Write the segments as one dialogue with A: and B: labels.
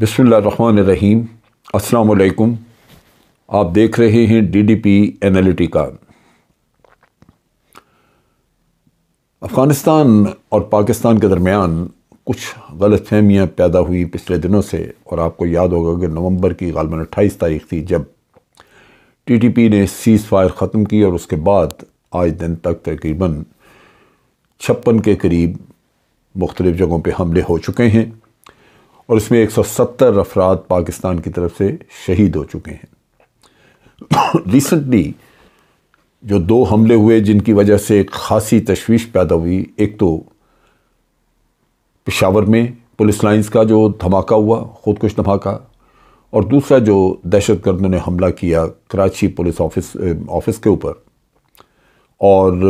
A: रहीम अस्सलाम आप देख रहे हैं डीडीपी एनालिटिका अफ़गानिस्तान और पाकिस्तान के दरमियान कुछ गलत फहमियाँ पैदा हुई पिछले दिनों से और आपको याद होगा कि नवंबर की गालबन अट्ठाईस तारीख थी जब टीटीपी ने सीज़ फायर ख़त्म की और उसके बाद आज दिन तक तकरीबन छप्पन के करीब मुख्तलिफ़ जगहों पर हमले हो चुके हैं और इसमें 170 अफराद पाकिस्तान की तरफ से शहीद हो चुके हैं रिसेंटली जो दो हमले हुए जिनकी वजह से एक खासी तशवीश पैदा हुई एक तो पिशावर में पुलिस लाइंस का जो धमाका हुआ खुदकुश धमाका और दूसरा जो दहशत गर्दों ने हमला किया कराची पुलिस ऑफिस ऑफिस के ऊपर और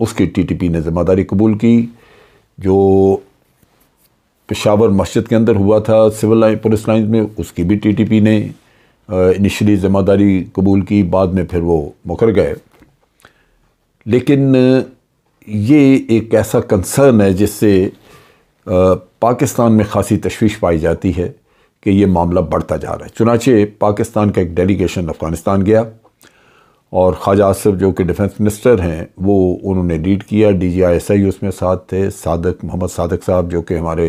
A: उसकी टीटीपी ने ज़िम्मेदारी कबूल की जो पेशावर मस्जिद के अंदर हुआ था सिविल लाइन पुलिस लाइन में उसकी भी टीटीपी ने इनिशली ज़िम्मेदारी कबूल की बाद में फिर वो मुकर गए लेकिन ये एक ऐसा कंसर्न है जिससे पाकिस्तान में खासी तशवीश पाई जाती है कि ये मामला बढ़ता जा रहा है चुनाचे पाकिस्तान का एक डेलीगेशन अफ़गानिस्तान गया और ख्वाजा आसफ जो कि डिफेंस मिनिस्टर हैं वो उन्होंने लीड किया D G I S I उसमें साथ थे सादक मोहम्मद सादक साहब जो कि हमारे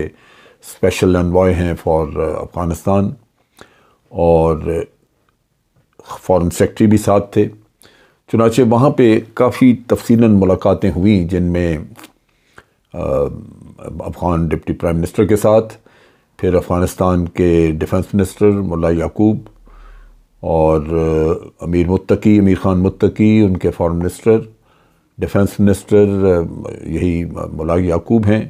A: स्पेशल अनबॉय हैं फॉर अफ़गानिस्तान uh, और फॉरेन uh, सेक्रेटरी भी साथ थे चुनाचे वहाँ पे काफ़ी तफसीला मुलाकातें हुई जिनमें uh, Afghan deputy prime minister के साथ फिर अफ़गानिस्तान के डिफेंस मिनिस्टर मुला याकूब और अमीर मुत्तकी अमीर ख़ान मुत्तकी उनके फॉरेन मिनिस्टर डिफेंस मिनिस्टर यही मुला याकूब हैं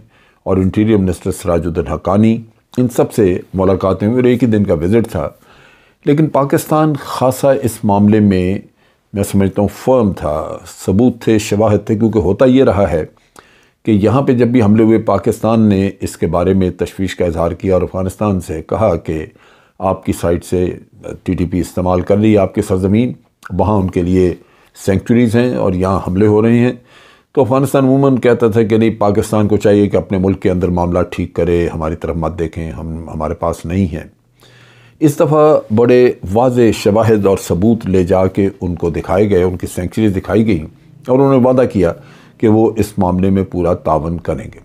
A: और इंटीरियर मिनिस्टर सराजुद्दीन हकानी इन सब से मुलाकातें हुई और एक ही दिन का विज़िट था लेकिन पाकिस्तान खासा इस मामले में मैं समझता हूँ फर्म था सबूत थे शवाहद थे क्योंकि होता ये रहा है कि यहाँ पे जब भी हमले हुए पाकिस्तान ने इसके बारे में तशवीश का इजहार किया और अफ़गानिस्तान से कहा कि आपकी साइड से टीटीपी इस्तेमाल कर रही है आपकी सरजमीन वहाँ उनके लिए सेंचुरीज़ हैं और यहाँ हमले हो रहे हैं तो अफ़गानिस्तान वूमन कहता था कि नहीं पाकिस्तान को चाहिए कि अपने मुल्क के अंदर मामला ठीक करे हमारी तरफ मत देखें हम हमारे पास नहीं है इस दफ़ा बड़े वाज शवाहद और सबूत ले जा के उनको दिखाए गए उनकी सेंचुरीज दिखाई गई और उन्होंने वादा किया कि वो इस मामले में पूरा तावन करेंगे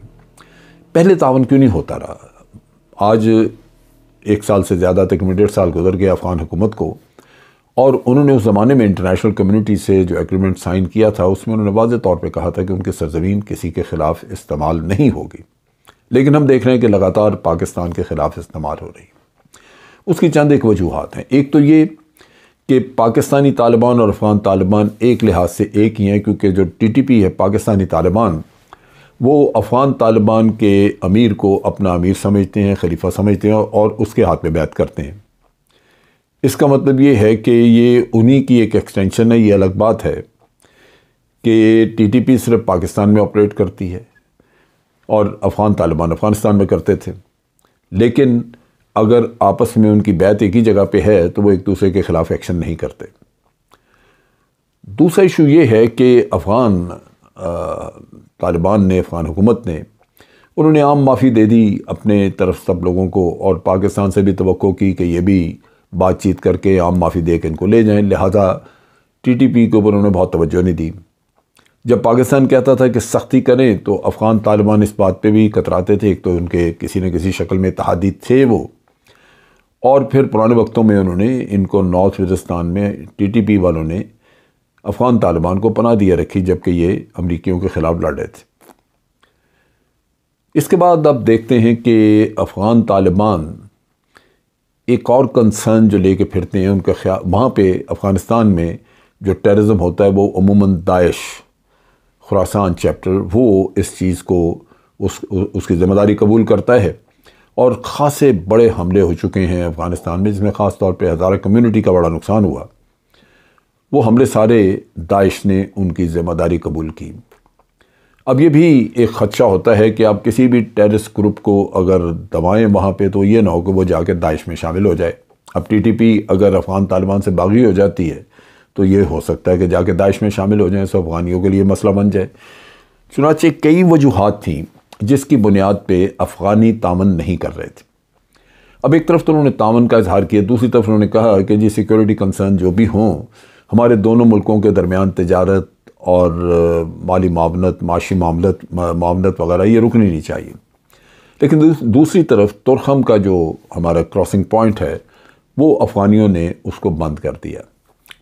A: पहले तावन क्यों नहीं होता रहा आज एक साल से ज़्यादा तक डेढ़ साल गुजर गया अफ़गान हुकूमत को और उन्होंने उस ज़माने में इंटरनेशनल कम्युनिटी से जो एग्रीमेंट साइन किया था उसमें उन्होंने वाज तौर पर कहा था कि उनकी सरजमीन किसी के ख़िलाफ़ इस्तेमाल नहीं होगी लेकिन हम देख रहे हैं कि लगातार पाकिस्तान के ख़िलाफ़ इस्तेमाल हो रही उसकी चंद एक वजूहत हैं एक तो ये कि पाकिस्तानी तालिबान और अफ़गान तालिबान एक लिहाज से एक ही हैं क्योंकि जो टी टी पी है पाकिस्तानी तालिबान वो अफ़गान तालिबान के अमीर को अपना अमीर समझते हैं खलीफा समझते हैं और उसके हाथ में बैत करते हैं इसका मतलब ये है कि ये उन्हीं की एक एक्सटेंशन है ये अलग बात है कि टीटीपी सिर्फ पाकिस्तान में ऑपरेट करती है और अफ़गान तालिबान अफ़गानिस्तान में करते थे लेकिन अगर आपस में उनकी बैत एक ही जगह पे है तो वो एक दूसरे के ख़िलाफ़ एक्शन नहीं करते दूसरा इशू ये है कि अफ़गान तालिबान ने अफ़गान हुकूमत ने उन्होंने आम माफ़ी दे दी अपने तरफ सब लोगों को और पाकिस्तान से भी तो की कि ये भी बातचीत करके आम माफ़ी दे के इनको ले जाएं लिहाजा टीटीपी के ऊपर उन्होंने बहुत तवज्जो नहीं दी जब पाकिस्तान कहता था कि सख्ती करें तो अफ़गान तालिबान इस बात पे भी कतराते थे एक तो उनके किसी न किसी शक्ल में तहादी थे वो और फिर पुराने वक्तों में उन्होंने इनको नॉर्थ वजस्तान में पी वालों ने अफ़गान तालिबान को पनाह दिया रखी जबकि ये अमरीकियों के ख़िलाफ़ लड़ रहे थे इसके बाद अब देखते हैं कि अफ़गान तालिबान एक और कंसर्न जो लेके फिरते हैं उनका ख्याल वहाँ पे अफ़गानिस्तान में जो टेररिज्म होता है वो अमूमन दाइश खुरासान चैप्टर वो इस चीज़ को उस उसकी ज़िम्मेदारी कबूल करता है और ख़ासे बड़े हमले हो चुके हैं अफ़गानिस्तान में जिसमें ख़ास तौर पर हज़ारा कम्यूनिटी का बड़ा नुकसान हुआ वो हमले सारे दाइश ने उनकी ज़िम्मेदारी कबूल की अब ये भी एक ख़दशा होता है कि आप किसी भी टेररिस्ट ग्रुप को अगर दबाएँ वहाँ पर तो ये ना हो कि वो जाके दाइश में शामिल हो जाए अब टी टी पी अगर अफ़गान तालिबान से बागी हो जाती है तो ये हो सकता है कि जाके दाइश में शामिल हो जाएँ सो अफ़गानियों के लिए मसला बन जाए चुनाचे कई वजूहत थी जिसकी बुनियाद पर अफ़गानी तामन नहीं कर रहे थे अब एक तरफ तो उन्होंने तामन का इजहार किया दूसरी तरफ उन्होंने कहा कि जी सिक्योरिटी कंसर्न जो भी हों हमारे दोनों मुल्कों के दरमियान तजारत और माली मामलत माशी मामलत मामलत वगैरह ये रुकनी नहीं चाहिए लेकिन दूसरी तरफ तुरखम का जो हमारा क्रॉसिंग पॉइंट है वो अफ़गानियों ने उसको बंद कर दिया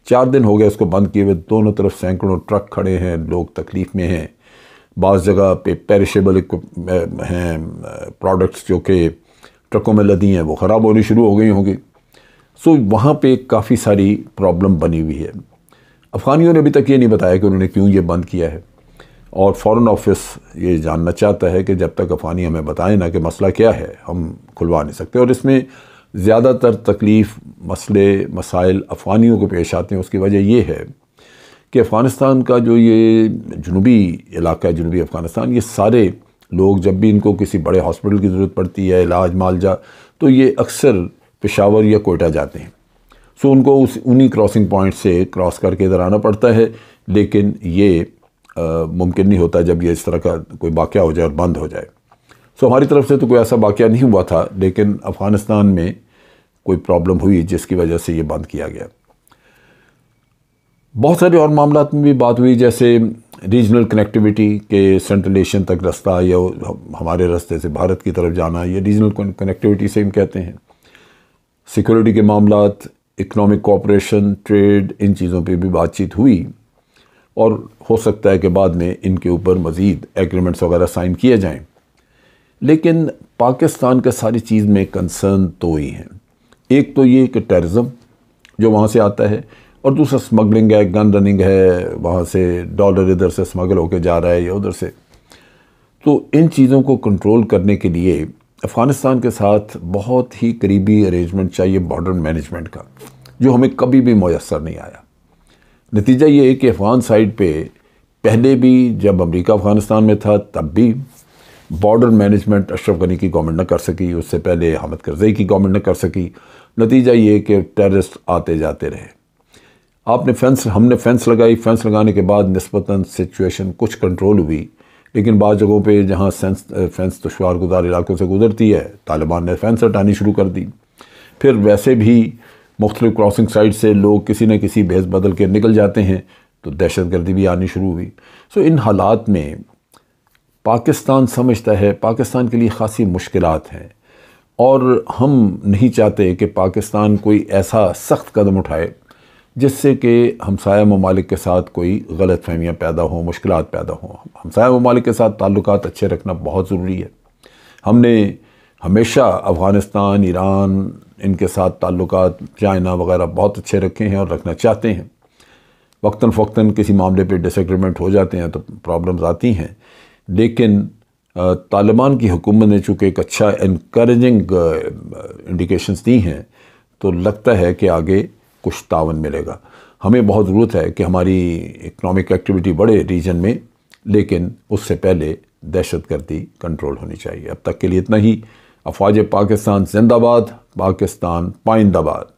A: चार दिन हो गए उसको बंद किए हुए दोनों तरफ सैकड़ों ट्रक खड़े हैं लोग तकलीफ़ में हैं बाज़ जगह पे पेरिशेबल हैं प्रोडक्ट्स जो कि ट्रकों में लदी हैं वो ख़राब होनी शुरू हो गई होंगी सो वहाँ पे काफ़ी सारी प्रॉब्लम बनी हुई है अफगानियों ने अभी तक ये नहीं बताया कि उन्होंने क्यों ये बंद किया है और फॉरेन ऑफिस ये जानना चाहता है कि जब तक अफगानी हमें बताएं ना कि मसला क्या है हम खुलवा नहीं सकते और इसमें ज़्यादातर तकलीफ़ मसले मसाइल अफगानियों को पेश आते हैं उसकी वजह यह है कि अफ़गानिस्तान का जो ये जनूबी इलाका है जनूबी अफ़गानिस्तान ये सारे लोग जब भी इनको किसी बड़े हॉस्पिटल की ज़रूरत पड़ती है इलाज मालजा तो ये अक्सर पेशावर या कोयटा जाते हैं सो उनको उस उन्हीं क्रॉसिंग पॉइंट से क्रॉस करके इधर आना पड़ता है लेकिन ये मुमकिन नहीं होता जब ये इस तरह का कोई वाक़ हो जाए और बंद हो जाए सो हमारी तरफ से तो कोई ऐसा वाक़ नहीं हुआ था लेकिन अफ़गानिस्तान में कोई प्रॉब्लम हुई जिसकी वजह से ये बंद किया गया बहुत सारे और मामला में भी बात हुई जैसे रीजनल कनेक्टिविटी के सेंट्रल एशियन तक रास्ता या हमारे रास्ते से भारत की तरफ जाना ये रीजनल कनेक्टिविटी से हम कहते हैं सिक्योरिटी के मामला इकोनॉमिक कॉपरेशन ट्रेड इन चीज़ों पे भी बातचीत हुई और हो सकता है कि बाद में इनके ऊपर मज़ीद एग्रीमेंट्स वगैरह साइन किए जाएं लेकिन पाकिस्तान के सारी चीज़ में कंसर्न तो ही हैं एक तो ये कि टेररिज़म जो वहाँ से आता है और दूसरा स्मगलिंग है गन रनिंग है वहाँ से डॉलर इधर से स्मगल होकर जा रहा है या उधर से तो इन चीज़ों को कंट्रोल करने के लिए अफ़गानिस्तान के साथ बहुत ही करीबी अरेंजमेंट चाहिए बॉर्डर मैनेजमेंट का जो हमें कभी भी मैसर नहीं आया नतीजा ये है कि अफ़गान साइड पे पहले भी जब अमेरिका अफ़गानिस्तान में था तब भी बॉर्डर मैनेजमेंट अशरफ गनी की गवर्नमेंट न कर सकी उससे पहले हमद करजई की गवर्नमेंट न कर सकी नतीजा ये कि टेररिस्ट आते जाते रहे आपने फेंस हमने फेंस लगाई फेंस लगाने के बाद नस्बता सिचुएशन कुछ कंट्रोल हुई लेकिन बाद जगहों पर जहाँ सेंस फेंस गुजार इलाकों से गुजरती है तालिबान ने फेंस हटानी शुरू कर दी फिर वैसे भी मुख्तलिफ़ क्रॉसिंग साइड से लोग किसी न किसी भेज बदल के निकल जाते हैं तो दहशत गर्दी भी आनी शुरू हुई सो इन हालात में पाकिस्तान समझता है पाकिस्तान के लिए ख़ासी मुश्किल हैं और हम नहीं चाहते कि पाकिस्तान कोई ऐसा सख्त कदम उठाए जिससे कि हमसाया ममालिक के साथ कोई गलत फहमियाँ पैदा हों मुश्किल पैदा हों हमसाया ममालिक के साथ ताल्लुक अच्छे रखना बहुत ज़रूरी है हमने हमेशा अफ़गानिस्तान ईरान इनके साथ ताल्लुक चाइना वगैरह बहुत अच्छे रखे हैं और रखना चाहते हैं वक्ता फ़क्ता किसी मामले पर डिसग्रीमेंट हो जाते हैं तो प्रॉब्लम्स आती हैं लेकिन तालिबान की हुकूमत ने चूँकि एक अच्छा इनक्रेजिंग इंडिकेशन दी हैं तो लगता है कि आगे कुछ तावन मिलेगा हमें बहुत ज़रूरत है कि हमारी इकनॉमिक एक्टिविटी बढ़े रीजन में लेकिन उससे पहले दहशत गर्दी कंट्रोल होनी चाहिए अब तक के लिए इतना ही अफवाज पाकिस्तान जिंदाबाद पाकिस्तान पाइंदाबाद